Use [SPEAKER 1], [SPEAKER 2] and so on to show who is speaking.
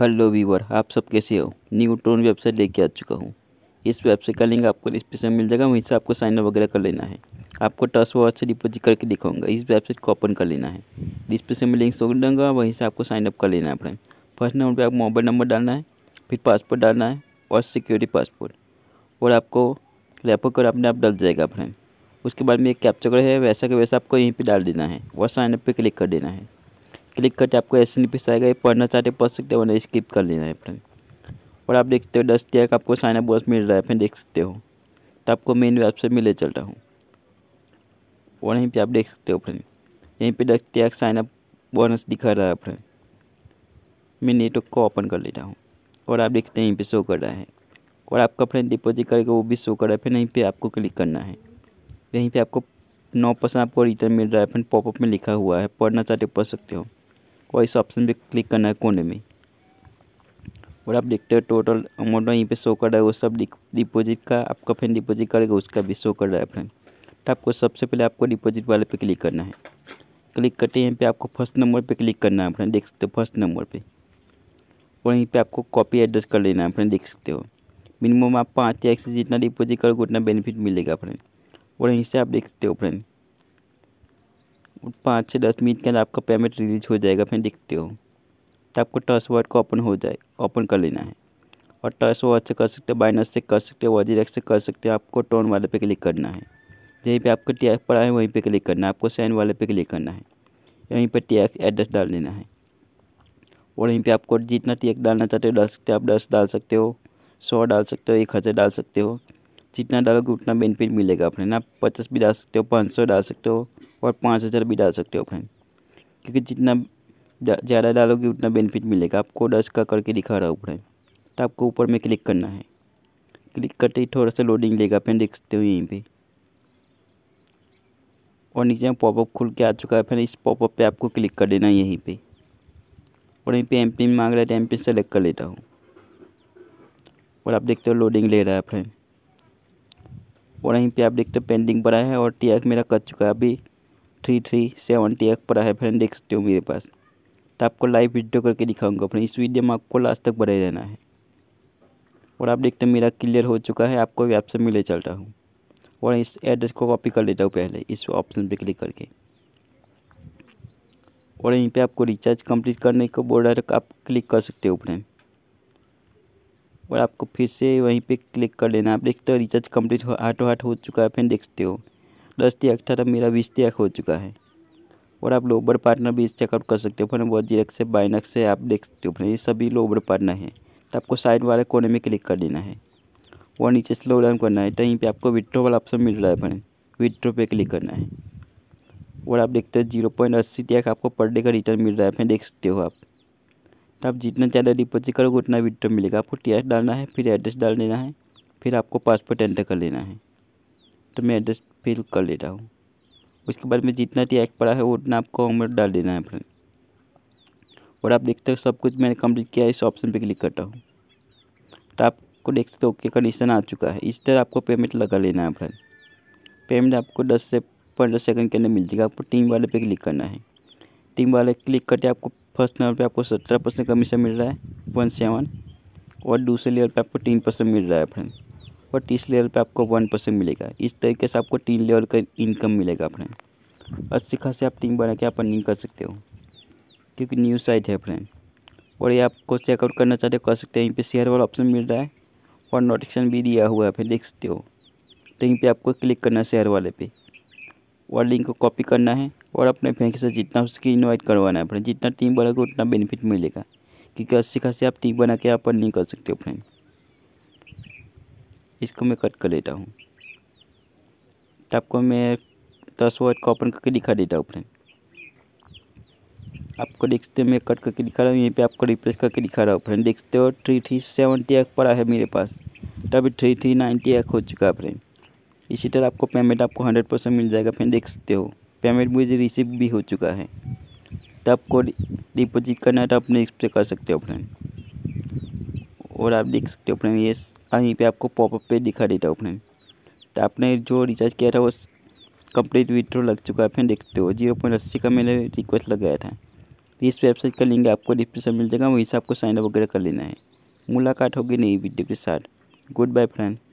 [SPEAKER 1] hello Weaver आप सब कैसे हो न्यू टोन वेबसाइट लेके आ चुका हूँ इस वेबसाइट का लिंक आपको डिस्क्रिप्शन मिल जाएगा वहीं से आपको साइन अप वगैरह कर लेना है आपको टस वॉच से डिपोजिट करके दिखाऊंगा इस वेबसाइट को ओपन कर लेना है डिस्क्रिप्शन में लिंक सोच दूँगा वहीं से आपको साइनअप कर लेना है फ्रेंड फर्स्ट नंबर पर आपको मोबाइल नंबर डालना है फिर पासपोर्ट डालना है और सिक्योरिटी पासपोर्ट और आपको रेपो कर अपने आप डल जाएगा फ्रेंड उसके बाद में एक कैप्चर है वैसा का वैसा आपको यहीं पर डाल देना है और साइनअप पर क्लिक कर देना है क्लिक करके आपको ऐसे इंटरफेस आएगा ये पढ़ना चाहते पढ़ सकते हो नहीं स्किप कर लेना है फ्रेंड और आप देखते हो दस तक आपको साइन अप बॉक्स मिल रहा है फिर देख सकते हो तो आपको मेन वेबसाइट से ले चल रहा हूँ और यहीं पर आप देख सकते हो फ्रेंड यहीं पर दस तक साइन अप बोनस दिखा रहा है फ्रेंड मैं नेटवर्क को ओपन कर लेता हूँ और आप देखते हैं यहीं पर शो कर रहा है और आपका फ्रेंड डिपोजिट करेगा वो भी शो कर रहा है फिर यहीं पर आपको क्लिक करना है यहीं पर आपको नौ परसेंट आपको रिटर्न मिल रहा है फिर पॉपअप में लिखा हुआ है पढ़ना चाहते पढ़ सकते हो और इस ऑप्शन पे क्लिक करना है कोने में और आप देखते हो टोटल अमाउंट यहीं पे शो कर रहा है वो सब डिपॉजिट का आपका फ्रेंड डिपॉजिट करेगा उसका भी शो कर रहा है फ्रेंड तो आपको सबसे पहले आपको डिपॉजिट वाले पे क्लिक करना है क्लिक करते हैं यहाँ पर आपको फर्स्ट नंबर पे क्लिक करना है फ्रेंड देख सकते हो फर्स्ट नंबर पर और यहीं पर आपको कॉपी एड्रेस कर लेना है फ्रेंड देख सकते हो मिनिमम आप पाँच या एक से जितना डिपॉजिट करोगे उतना बेनिफिट मिलेगा फ्रेंड और यहीं से आप देख सकते हो फ्रेंड पाँच से दस मिनट के अंदर आपका पेमेंट रिलीज हो जाएगा फिर देखते हो तो आपको टर्स वर्ड को ओपन हो जाए ओपन कर लेना है और टर्स वर्ड से कर सकते हो बाइनस से कर सकते हो वजीरेक से कर सकते हो आपको टोन वाले पे क्लिक करना है जहीं पे आपको टैग पड़ा है वहीं पे क्लिक करना है आपको सैन वाले पे क्लिक करना है यहीं पे टैग एड्रेस डाल लेना है और वहीं पे आपको जितना टैग डालना चाहते हो डाल सकते हो आप दस डाल सकते हो सौ डाल सकते हो एक हज़ार डाल सकते हो जितना डालोगे उतना बेनिफिट मिलेगा अपने ना पचास भी डाल सकते हो पाँच सौ डाल सकते हो और पाँच हज़ार भी डाल सकते हो फ्रेंड क्योंकि जितना ज़्यादा डालोगे उतना बेनिफिट मिलेगा आपको दस का करके दिखा रहा हूँ फ्रेंड तो आपको ऊपर में क्लिक करना है क्लिक करते ही थोड़ा सा लोडिंग लेगा फ्रेंड देख सकते हो यहीं पर और नीचे में पॉपअप खुल के आ चुका है फिर इस पॉपअप पे आपको क्लिक कर देना है यहीं पे और यहीं पे एम पिन मांग रहा है तो एम पिन सेलेक्ट कर लेता हूँ और आप देखते हो लोडिंग ले रहा है फ्रेंड और यहीं पे आप देखते हो पेंडिंग पड़ा है और टी मेरा कट चुका है अभी थ्री थ्री सेवेंटी एक पर है फ्रेंड देख सकते हो मेरे पास तो आपको लाइव वीडियो करके दिखाऊंगा फ्रेंड इस वीडियो में आपको लास्ट तक बनाए रहना है और आप देखते हैं मेरा क्लियर हो चुका है आपको भी आपसे मिले चल रहा हूँ और इस एड्रेस को कॉपी कर लेता हूँ पहले इस ऑप्शन पर क्लिक करके और यहीं पर आपको रिचार्ज कम्प्लीट करने को बोल रहा तो आप क्लिक कर सकते हो फ्रेंड और आपको फिर से वहीं पे क्लिक कर लेना आप देखते हो रिचार्ज कम्प्लीट हो हाथों हाथ हो चुका है देख देखते हो दस थी अठारह मेरा बीस तक हो चुका है और आप लोबर पार्टनर भी इस चेकआउट कर सकते हो फिर बहुत जीरक से बाइनक से आप देख सकते हो फिर ये सभी लोबर पार्टनर है तो आपको साइड वाले कोने में क्लिक कर देना है और नीचे स्लो डाउन करना है तो यहीं पर आपको विड्रो वाला ऑप्शन मिल रहा है फिर विट्रो पर क्लिक करना है और आप देखते हो जीरो पॉइंट अस्सी तक आपको पर डे का रिटर्न मिल रहा है फिर देख सकते हो आप तो आप जितना ज़्यादा डिपोजिट करोगे उतना विड्रो मिलेगा आपको टी डालना है फिर एड्रेस डाल देना है फिर आपको पासपोर्ट एंटर कर लेना है तो मैं एड्रेस फिल कर ले रहा हूँ उसके बाद में जितना टी एक्ट पड़ा है उतना आपको हमें डाल देना है फ्रेंड और आप देखते हो सब कुछ मैंने कंप्लीट किया है इस ऑप्शन पे क्लिक करता हूँ तो आपको देख सकते हो ओके कंडीशन आ चुका है इस तरह आपको पेमेंट लगा लेना है फ्रेंड पेमेंट आपको दस से पंद्रह सेकंड के अंदर मिल जाएगा आपको टीम वाले पे क्लिक करना है टीम वाले क्लिक करके आपको फर्स्ट नंबर पर आपको सत्रह परसेंट कमीशन मिल रहा है वन सेवन और दूसरे लेवल पर आपको तीन परसेंट मिल रहा है फ्रेंड और तीस लेवल पे आपको वन परसेंट मिलेगा इस तरीके से आपको तीन लेवल का इनकम मिलेगा अपने अच्छी खासी आप टीम बना के आप अर्निंग कर सकते हो क्योंकि न्यू साइट है फ्रेंड और ये आपको चेकआउट करना चाहते हो कर सकते हैं यहीं पर शेयर वाला ऑप्शन मिल रहा है और नोटिफिकेशन भी दिया हुआ है फिर देख सकते हो तो यहीं पर आपको क्लिक करना है शेयर वाले पे और लिंक को कॉपी करना है और अपने फ्रेंड से जितना उसके इन्वाइट करवाना है फ्रेंड जितना टीम बढ़ेगा उतना बेनिफिट मिलेगा क्योंकि अच्छी खासी आप टीम बना के आप अर्निंग कर सकते हो फ्रेंड इसको मैं कट कर लेता हूँ तो आपको मैं दस वर्ड का ओपन करके दिखा देता हूँ फ्रेंड आपको देखते मैं कट करके दिखा रहा हूँ यहीं पे आपको रिप्लेस करके दिखा रहा हूँ फ्रेंड देखते हो थ्री थ्री सेवेंटी एफ पड़ा है मेरे पास तभी थ्री थ्री नाइन्टी एफ हो चुका है फ्रेंड इसी तरह आपको पेमेंट आपको हंड्रेड परसेंट मिल जाएगा फ्रेंड देख सकते हो पेमेंट मुझे रिसीव भी हो चुका है तो आपको डिपोजिट करना है तो आप नेक्स्ट पे कर सकते हो फ्रेंड और आप देख सकते हो फ्रेंड ये यहीं पे आपको पॉपअप पे दिखा देता हूँ फ्रेंड तो आपने जो रिचार्ज किया था वो कंप्लीट विड्रो लग चुका है फिर देखते हो जीरो पॉइंट अस्सी का मैंने रिक्वेस्ट लगाया था इस वेबसाइट का लिंक आपको डिस्क्रिप्शन मिल जाएगा वहीं से आपको साइनअप वगैरह कर लेना है मुलाकात होगी नई वीडियो के साथ गुड बाय फ्रेंड